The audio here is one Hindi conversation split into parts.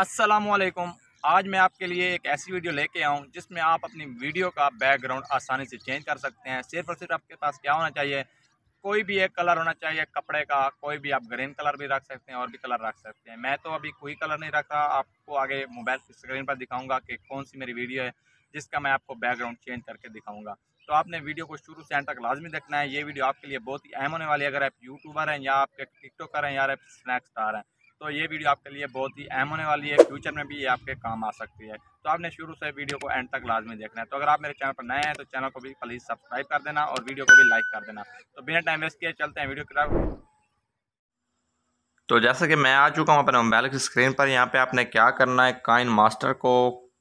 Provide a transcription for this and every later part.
असलकम आज मैं आपके लिए एक ऐसी वीडियो लेके आऊँ जिसमें आप अपनी वीडियो का बैकग्राउंड आसानी से चेंज कर सकते हैं सिर्फ और सिर्फ आपके पास क्या होना चाहिए कोई भी एक कलर होना चाहिए कपड़े का कोई भी आप ग्रीन कलर भी रख सकते हैं और भी कलर रख सकते हैं मैं तो अभी कोई कलर नहीं रखा आपको आगे मोबाइल स्क्रीन पर दिखाऊंगा कि कौन सी मेरी वीडियो है जिसका मैं आपको बैकग्राउंड चेंज करके दिखाऊँगा तो आपने वीडियो को शुरू से एंड तक लाजमी देखना है ये वीडियो आपके लिए बहुत ही अहम होने वाली है अगर आप यूट्यूबर हैं या आपके टिकटॉकर हैं या आप स्नैक स्टार हैं तो ये वीडियो आपके लिए बहुत ही अहम होने वाली है फ्यूचर में भी ये आपके काम आ सकती है तो आपने शुरू से वीडियो को एंड तक लाजमी देखना है तो अगर आप मेरे चैनल पर नए हैं तो चैनल को भी प्लीज़ सब्सक्राइब कर देना और वीडियो को भी लाइक कर देना तो बिना टाइम वेस्ट किए चलते हैं वीडियो की तरफ तो जैसा कि मैं आ चुका हूँ अपने मोबाइल की स्क्रीन पर यहाँ पे आपने क्या करना है काइन मास्टर को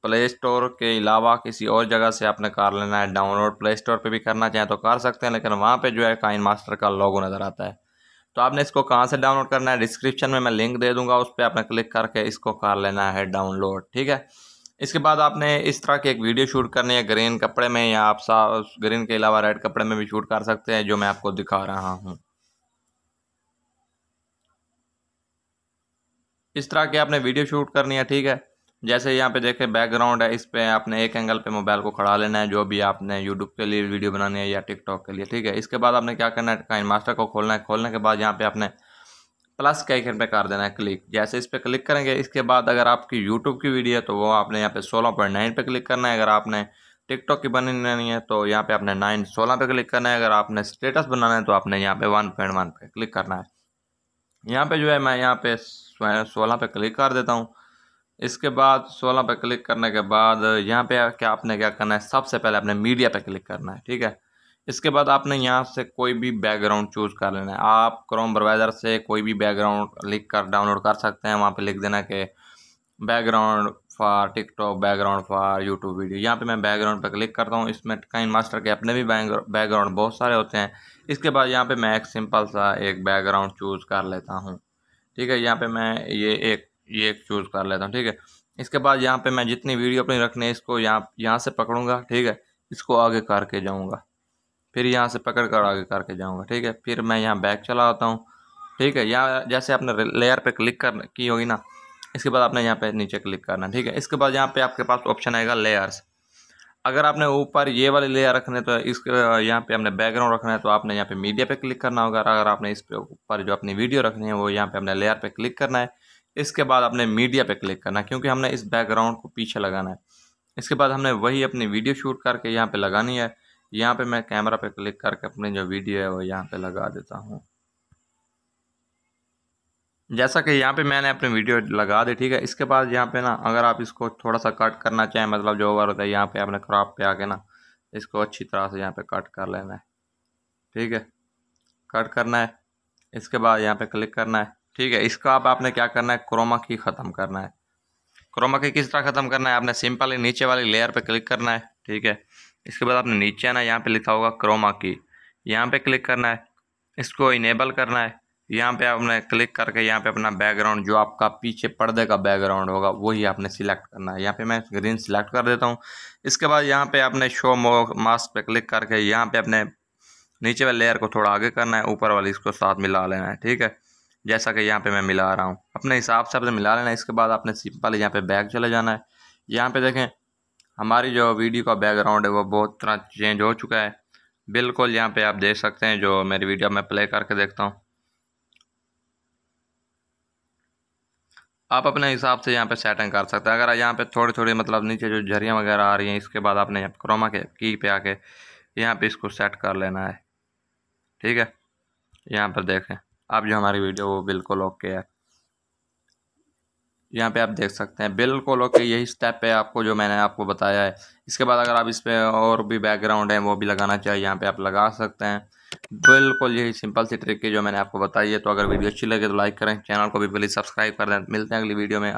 प्ले स्टोर के अलावा किसी और जगह से आपने कर लेना है डाउनलोड प्ले स्टोर पे भी करना चाहें तो कर सकते हैं लेकिन वहाँ पे जो है काइन मास्टर का लोगो नज़र आता है तो आपने इसको कहाँ से डाउनलोड करना है डिस्क्रिप्शन में मैं लिंक दे दूंगा उस पर आपने क्लिक करके इसको कर लेना है डाउनलोड ठीक है इसके बाद आपने इस तरह की एक वीडियो शूट करनी है ग्रीन कपड़े में या आप ग्रीन के अलावा रेड कपड़े में भी शूट कर सकते हैं जो मैं आपको दिखा रहा हूँ इस तरह की आपने वीडियो शूट करनी है ठीक है जैसे यहाँ पे देखें बैकग्राउंड है इस पर आपने एक एंगल पे मोबाइल को खड़ा लेना है जो भी आपने यूट्यूब के लिए वीडियो बनानी है या टिकटॉक के लिए ठीक है इसके बाद आपने क्या करना है काइन मास्टर को खोलना है खोलने के बाद यहाँ पे आपने प्लस के आइकन पे कर देना है क्लिक जैसे इस पर क्लिक करेंगे इसके बाद अगर आपकी यूट्यूब की वीडियो है तो वो आपने यहाँ पे सोलह पॉइंट नाइन पे क्लिक करना है अगर आपने टिकटॉक की बनानी है तो यहाँ पे आपने नाइन सोलह पे क्लिक करना है अगर आपने स्टेटस बनाना है तो आपने यहाँ पे वन पॉइंट वन पे क्लिक करना है यहाँ पे जो है मैं यहाँ पे सोलह पे क्लिक कर देता हूँ इसके बाद सोलह पर क्लिक करने के बाद यहाँ पे क्या आपने क्या करना है सबसे पहले आपने मीडिया पे क्लिक करना है ठीक है इसके बाद आपने यहाँ से कोई भी बैकग्राउंड चूज़ कर लेना है आप क्रोम ब्रवाइजर से कोई भी बैकग्राउंड लिख कर डाउनलोड कर सकते हैं वहाँ पे लिख देना कि background for TikTok background for YouTube video यहाँ पे मैं बैकग्राउंड पर क्लिक करता हूँ इसमें काइन मास्टर के अपने भी बैकग्राउंड बहुत सारे होते हैं इसके बाद यहाँ पे मैं एक सिंपल सा एक बैकग्राउंड चूज़ कर लेता हूँ ठीक है यहाँ पे मैं ये एक ये एक चूज़ कर लेता हूँ ठीक है इसके बाद यहाँ पे मैं जितनी वीडियो अपनी रखनी है इसको यहाँ यहाँ से पकड़ूंगा ठीक है इसको आगे करके जाऊँगा फिर यहाँ से पकड़ कर आगे करके जाऊँगा ठीक है फिर मैं यहाँ बैक चला आता हूँ ठीक है यहाँ जैसे आपने लेयर पर क्लिक कर की होगी ना इसके बाद आपने यहाँ पे नीचे क्लिक करना ठीक है इसके बाद यहाँ पे आपके पास ऑप्शन आएगा लेयर्स अगर आपने ऊपर ये वाले लेयर रखने तो इस यहाँ पे हमने बैकग्राउंड रखना है तो आपने यहाँ पे मीडिया पे क्लिक करना होगा अगर आपने इस पे ऊपर जो अपनी वीडियो रखनी है वो यहाँ पे हमने लेयर पे क्लिक करना है इसके बाद आपने मीडिया पे क्लिक करना क्योंकि हमने इस बैकग्राउंड को पीछे लगाना है इसके बाद हमने वही अपनी वीडियो शूट करके यहाँ पे लगानी है यहाँ पे मैं कैमरा पे क्लिक करके अपनी जो वीडियो है वो यहाँ पे लगा देता हूँ जैसा कि यहाँ पे मैंने अपनी वीडियो लगा दी ठीक है इसके बाद यहाँ पे ना अगर आप इसको थोड़ा सा कट करना चाहें मतलब जो ओवर होता है यहाँ पे आपने क्रॉप पे आके ना इसको अच्छी तरह से यहाँ पे कट कर लेना है ठीक है कट करना है इसके बाद यहाँ पे क्लिक करना है ठीक है इसका आप आपने क्या करना है क्रोमा की ख़त्म करना है क्रोमा की किस तरह ख़त्म करना है आपने सिंपल नीचे वाली लेयर पर क्लिक करना है ठीक है इसके बाद आपने नीचे आना यहाँ पे लिखा होगा क्रोमा की यहाँ पे क्लिक करना है इसको इनेबल करना है यहाँ पे आपने क्लिक करके यहाँ पे अपना बैकग्राउंड जो आपका पीछे पर्दे का बैकग्राउंड होगा वही आपने सिलेक्ट करना है यहाँ पे मैं ग्रीन सिलेक्ट कर देता हूँ इसके बाद यहाँ पे आपने शो मो मास्क पे क्लिक करके यहाँ पे अपने नीचे वाले लेयर को थोड़ा आगे करना है ऊपर वाली इसको साथ मिला लेना है ठीक है जैसा कि यहाँ पे मैं मिला रहा हूँ अपने हिसाब से आपने मिला लेना इसके बाद आपने सिंपल यहाँ पे बैग चले जाना है यहाँ पे देखें हमारी जो वीडियो का बैकग्राउंड है वो बहुत तरह चेंज हो चुका है बिल्कुल यहाँ पे आप देख सकते हैं जो मेरी वीडियो मैं प्ले करके देखता हूँ आप अपने हिसाब से यहाँ पे सेटिंग कर सकते हैं अगर यहाँ पे थोड़ी थोड़ी मतलब नीचे जो झरियाँ वगैरह आ रही हैं इसके बाद आपने यहाँ क्रोमा के की पे आके यहाँ पे इसको सेट कर लेना है ठीक है यहाँ पर देखें अब जो हमारी वीडियो वो बिल्कुल ओके है यहाँ पे आप देख सकते हैं बिल्कुल ओके यही स्टेप है आपको जो मैंने आपको बताया है इसके बाद अगर आप इस पर और भी बैकग्राउंड है वो भी लगाना चाहिए यहाँ पे आप लगा सकते हैं बिल्कुल यही सिंपल सी ट्रिक है जो मैंने आपको बताई है तो अगर वीडियो अच्छी लगे तो लाइक करें चैनल को भी प्लीज़ सब्सक्राइब कर दें मिलते हैं अगली वीडियो में